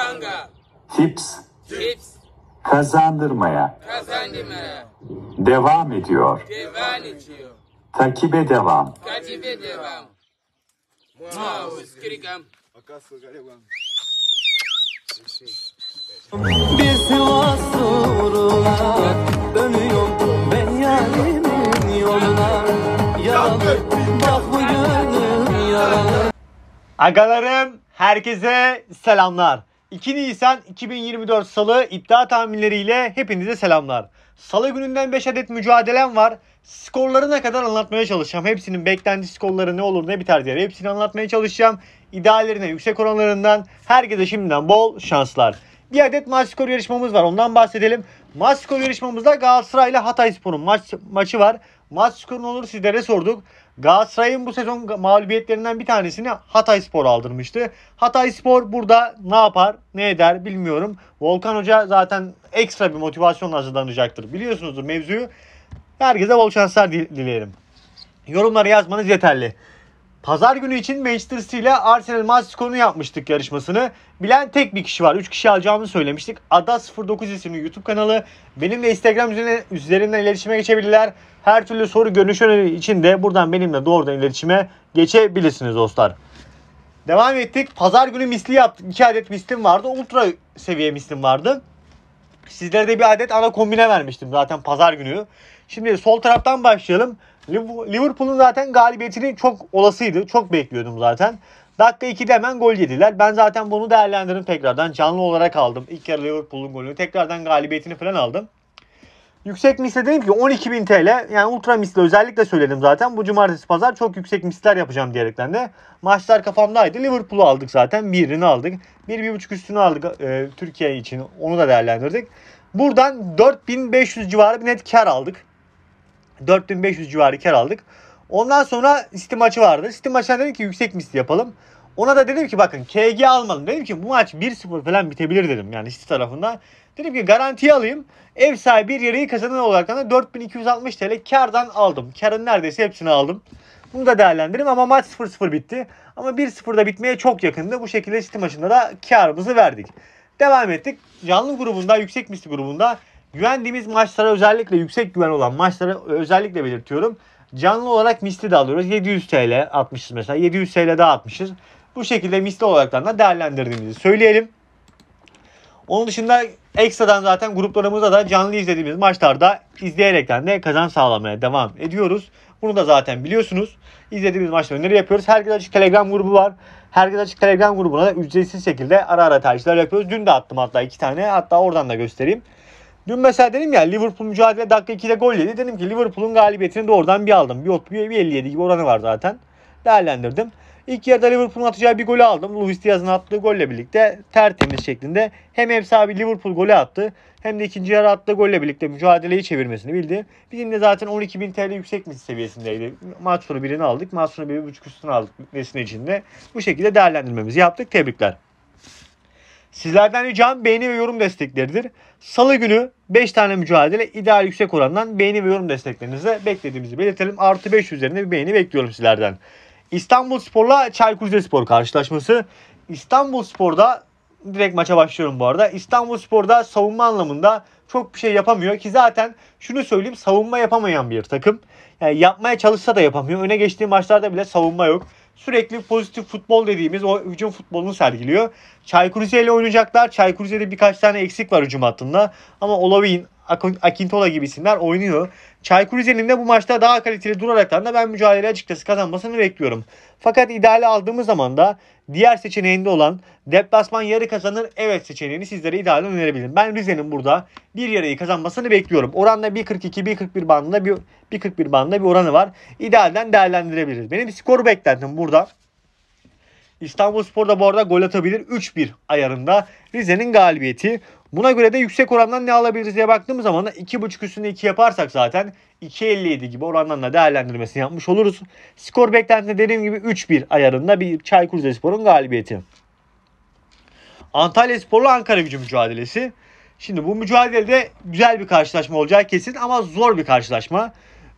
Kanga. Tips. Tips. Kazandırmaya. Kazandırmaya. Devam ediyor. Devam ediyor. Takibe devam. Takibe devam. Bir Sivas uğruna dönüyorum ben yarimin yoluna Yaralı bak bu gönlüm yaralı Agalarım herkese selamlar. 2 Nisan 2024 Salı iddia tahminleriyle hepinize selamlar. Salı gününden 5 adet mücadelem var. Skorlarına kadar anlatmaya çalışacağım. Hepsinin beklenti skorları ne olur ne biter diye hepsini anlatmaya çalışacağım. İdeallerine yüksek oranlarından herkese şimdiden bol şanslar. Bir adet maç skor yarışmamız var. Ondan bahsedelim. Maç skor yarışmamızda Galatasaray ile Hatay Spor'un maç, maçı var. Maç skoru ne olur sizlere sorduk. Galatasaray'ın bu sezon mağlubiyetlerinden bir tanesini Hatay Spor aldırmıştı. Hatay Spor burada ne yapar ne eder bilmiyorum. Volkan Hoca zaten ekstra bir motivasyonla hazırlanacaktır. Biliyorsunuzdur mevzuyu. Herkese bol şanslar dilerim. Yorumları yazmanız yeterli. Pazar günü için Manchester City ile Arsenal maç skorunu yapmıştık yarışmasını. Bilen tek bir kişi var. 3 kişi alacağımı söylemiştik. Ada 09 isimli YouTube kanalı. Benimle Instagram üzerine, üzerinden iletişime geçebilirler. Her türlü soru görüş öneri için de buradan benimle doğrudan iletişime geçebilirsiniz dostlar. Devam ettik. Pazar günü misli yaptık. 2 adet mislim vardı. Ultra seviye mislim vardı. Sizlere de bir adet ana kombine vermiştim zaten pazar günü. Şimdi sol taraftan başlayalım. Liverpool'un zaten galibiyetini çok olasıydı. Çok bekliyordum zaten. Dakika 2'de hemen gol yediler. Ben zaten bunu değerlendirdim tekrardan. Canlı olarak aldım. İlk yarı Liverpool'un golünü. Tekrardan galibiyetini falan aldım. Yüksek misle dedim ki 12.000 TL yani ultra misle özellikle söyledim zaten. Bu cumartesi pazar çok yüksek misler yapacağım diyerekten de. Maçlar kafamdaydı. Liverpool'u aldık zaten. Birini aldık. Bir, bir buçuk üstünü aldık e, Türkiye için. Onu da değerlendirdik. Buradan 4500 civarı bir net kar aldık. 4500 civarı kar aldık. Ondan sonra City maçı vardı. City maçına dedim ki yüksek misli yapalım. Ona da dedim ki bakın KG almadım. Dedim ki bu maç 1-0 falan bitebilir dedim yani City tarafında. Dedim ki garantiye alayım. Ev sahibi bir yereyi kazanan olarak da 4260 TL kardan aldım. Karın neredeyse hepsini aldım. Bunu da değerlendirdim ama maç 0-0 bitti. Ama 1-0'da bitmeye çok yakındı. Bu şekilde City maçında da karımızı verdik. Devam ettik. Canlı grubunda, yüksek misli grubunda Güvendiğimiz maçlara özellikle yüksek güven olan maçlara özellikle belirtiyorum. Canlı olarak misli de alıyoruz. 700 TL atmışız mesela. 700 TL daha atmışız. Bu şekilde misli olarak da değerlendirdiğimizi söyleyelim. Onun dışında ekstradan zaten gruplarımızda da canlı izlediğimiz maçlarda izleyerekten de kazan sağlamaya devam ediyoruz. Bunu da zaten biliyorsunuz. İzlediğimiz maçları öneri yapıyoruz. Herkes Açık Telegram grubu var. Herkes Açık Telegram grubuna da ücretsiz şekilde ara ara tercihler yapıyoruz. Dün de attım hatta iki tane. Hatta oradan da göstereyim. Dün mesela dedim ya Liverpool mücadele dakika 2'de gol yedi. Dedim ki Liverpool'un galibiyetini doğrudan bir aldım. Bir, bir, bir 57 gibi oranı var zaten. Değerlendirdim. İlk yarıda Liverpool'un atacağı bir golü aldım. Luis Diaz'ın attığı golle birlikte tertemiz şeklinde hem ev sahibi Liverpool golü attı hem de ikinci yarı attığı golle birlikte mücadeleyi çevirmesini bildi. Bizim de zaten bin TL yüksek yüksekmiş seviyesindeydi. Maç sonu birini aldık. Maç sonu bir buçuk üstünü aldık nesne içinde. Bu şekilde değerlendirmemizi yaptık. Tebrikler. Sizlerden ricam beğeni ve yorum destekleridir. Salı günü 5 tane mücadele ideal yüksek orandan beğeni ve yorum desteklerinizi beklediğimizi belirtelim. Artı 5 üzerinde bir beğeni bekliyorum sizlerden. İstanbul Spor'la Çaykur Rizespor karşılaşması. İstanbul Spor'da direkt maça başlıyorum bu arada. İstanbul Spor'da savunma anlamında çok bir şey yapamıyor ki zaten şunu söyleyeyim savunma yapamayan bir takım. Yani yapmaya çalışsa da yapamıyor. Öne geçtiği maçlarda bile savunma yok sürekli pozitif futbol dediğimiz o hücum futbolunu sergiliyor. Çaykur Rize ile oynayacaklar. Çaykur Rize'de birkaç tane eksik var hücum hattında. Ama Olavin Akintola gibisinler oynuyor. Çaykur Rize'nin de bu maçta daha kaliteli duraraktan da ben mücadele açıkçası kazanmasını bekliyorum. Fakat ideali aldığımız zaman da diğer seçeneğinde olan deplasman yarı kazanır evet seçeneğini sizlere ideal önerebilirim. Ben Rize'nin burada bir yarıyı kazanmasını bekliyorum. Oranda 1.42-1.41 bandında bir 1.41 bandında bir oranı var. İdealden değerlendirebiliriz. Benim skoru beklentim burada İstanbul Spor da bu arada gol atabilir 3-1 ayarında Rize'nin galibiyeti. Buna göre de yüksek orandan ne alabiliriz diye baktığımız zaman da 2.5 üstünde 2 yaparsak zaten 2.57 gibi orandan da değerlendirmesini yapmış oluruz. Skor beklentisi dediğim gibi 3-1 ayarında bir Çaykur Rizespor'un galibiyeti. Antalya Sporlu Ankara gücü mücadelesi. Şimdi bu mücadelede güzel bir karşılaşma olacak kesin ama zor bir karşılaşma.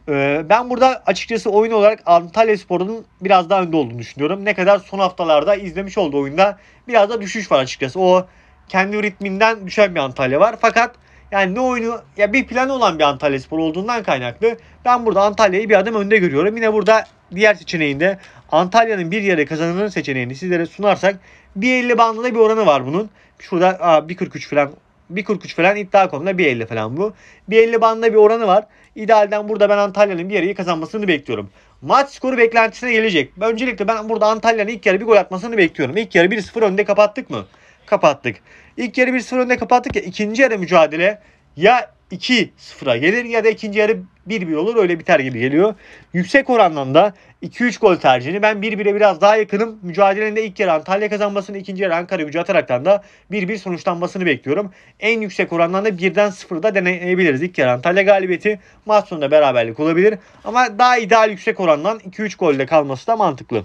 Ee, ben burada açıkçası oyun olarak Antalya Spor'un biraz daha önde olduğunu düşünüyorum. Ne kadar son haftalarda izlemiş olduğu oyunda biraz da düşüş var açıkçası. O kendi ritminden düşen bir Antalya var. Fakat yani ne oyunu ya bir planı olan bir Antalya Spor olduğundan kaynaklı ben burada Antalya'yı bir adım önde görüyorum. Yine burada diğer seçeneğinde Antalya'nın bir yere kazanılır seçeneğini sizlere sunarsak bir 50 bandında bir oranı var bunun. Şurada 1.43 falan 1.43 falan iddia konumunda 1.50 falan bu. 1.50 bandında bir oranı var. İdealden burada ben Antalya'nın bir yarıyı kazanmasını bekliyorum. Maç skoru beklentisine gelecek. Öncelikle ben burada Antalya'nın ilk yarı bir gol atmasını bekliyorum. İlk yarı 1-0 önde kapattık mı? Kapattık. İlk yarı 1-0 önde kapattık ya ikinci yarı mücadele ya 2-0'a gelir ya da ikinci yarı bir bir olur öyle biter gibi geliyor. Yüksek orandan da 2-3 gol tercihini ben 1-1'e biraz daha yakınım. Mücadelenin de ilk yarı Antalya kazanmasını, ikinci yarı Ankara gücü ataraktan da 1-1 sonuçlanmasını bekliyorum. En yüksek orandan da 1'den 0'da deneyebiliriz. İlk yarı Antalya galibiyeti maç sonunda beraberlik olabilir. Ama daha ideal yüksek orandan 2-3 golle kalması da mantıklı.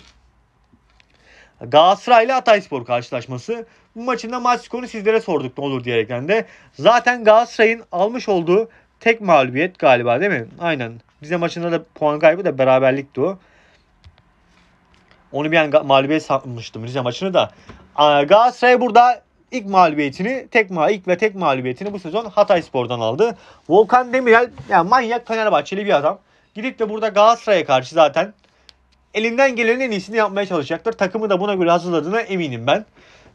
Galatasaray ile spor karşılaşması. Bu maçında maç skorunu sizlere sorduk ne olur diyerekten de. Zaten Galatasaray'ın almış olduğu Tek mağlubiyet galiba değil mi? Aynen. Rize maçında da puan kaybı da beraberlikti o. Onu bir an mağlubiyet sanmıştım Rize maçını da. Galatasaray burada ilk mağlubiyetini tek ma ilk ve tek mağlubiyetini bu sezon Hatay Spor'dan aldı. Volkan Demirel yani manyak Fenerbahçeli bir adam. Gidip de burada Galatasaray'a karşı zaten elinden gelenin en iyisini yapmaya çalışacaktır. Takımı da buna göre hazırladığına eminim ben.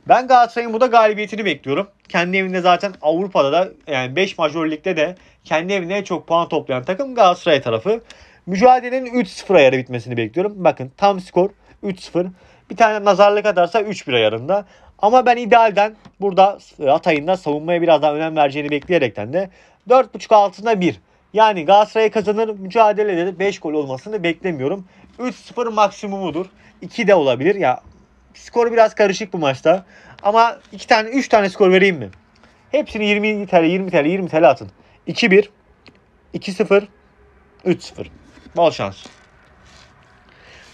Ben Galatasaray'ın burada galibiyetini bekliyorum. Kendi evinde zaten Avrupa'da da yani 5 majör ligde de kendi evinde en çok puan toplayan takım Galatasaray tarafı. Mücadelenin 3-0 ayarı bitmesini bekliyorum. Bakın tam skor 3-0. Bir tane nazarlık atarsa 3-1 ayarında. Ama ben idealden burada e, Atay'ın da savunmaya biraz daha önem vereceğini bekleyerekten de 4.5 altına 1. Yani Galatasaray kazanır mücadelede de 5 gol olmasını beklemiyorum. 3-0 maksimumudur. 2 de olabilir. Ya skor biraz karışık bu maçta. Ama 2 tane 3 tane skor vereyim mi? Hepsini 20 TL 20 TL 20 TL atın. 2-1, 2-0, 3-0. Bol şans.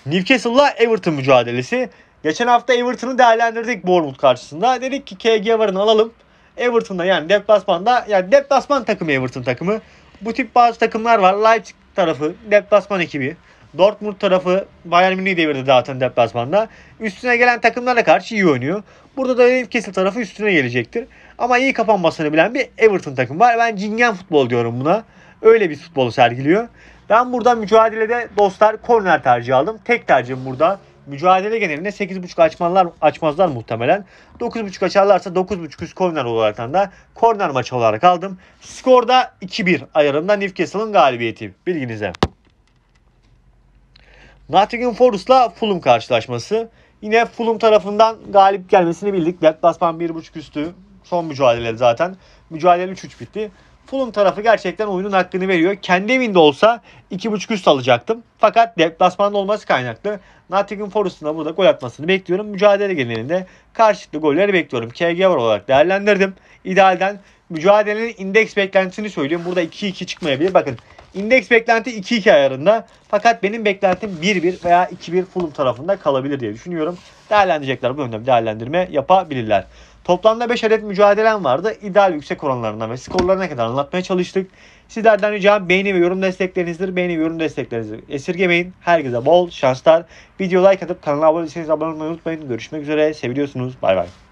Newcastle'la Everton mücadelesi. Geçen hafta Everton'ı değerlendirdik Bournemouth karşısında. Dedik ki KG varını alalım. Everton'da yani deplasmanda yani deplasman takımı Everton takımı. Bu tip bazı takımlar var. Leipzig tarafı deplasman ekibi. Dortmund tarafı Bayern Münih'i devirdi zaten deplasmanda. Üstüne gelen takımlarla karşı iyi oynuyor. Burada da Newcastle tarafı üstüne gelecektir. Ama iyi kapanmasını bilen bir Everton takım var. Ben cingen futbol diyorum buna. Öyle bir futbolu sergiliyor. Ben burada mücadelede dostlar korner tercih aldım. Tek tercihim burada. Mücadele genelinde 8.5 açmazlar, açmazlar muhtemelen. 9.5 açarlarsa 9.5 üst korner olaraktan da korner maçı olarak aldım. Skorda 2-1 ayarında Newcastle'ın galibiyeti. Bilginize. Nottingham Forest'la Fulham karşılaşması. Yine Fulham tarafından galip gelmesini bildik. Deplasman 1.5 üstü Son mücadele zaten. Mücadele 3-3 bitti. Fulham tarafı gerçekten oyunun hakkını veriyor. Kendi evinde olsa 2.5 üst alacaktım. Fakat deplasmanda olması kaynaklı. Nottingham Forest'ın da burada gol atmasını bekliyorum. Mücadele genelinde karşılıklı golleri bekliyorum. KG var olarak değerlendirdim. İdealden mücadelenin indeks beklentisini söylüyorum. Burada 2-2 çıkmayabilir. Bakın İndeks beklenti 2-2 ayarında. Fakat benim beklentim 1-1 veya 2-1 Fulham tarafında kalabilir diye düşünüyorum. Değerlendirecekler bu yönde bir değerlendirme yapabilirler. Toplamda 5 adet mücadelem vardı. İdeal yüksek oranlarından ve skorlarına kadar anlatmaya çalıştık. Sizlerden ricam beğeni ve yorum desteklerinizdir. Beğeni ve yorum desteklerinizi esirgemeyin. Herkese bol şanslar. Video like atıp kanala abone değilseniz abone olmayı unutmayın. Görüşmek üzere. Seviyorsunuz. Bay bay.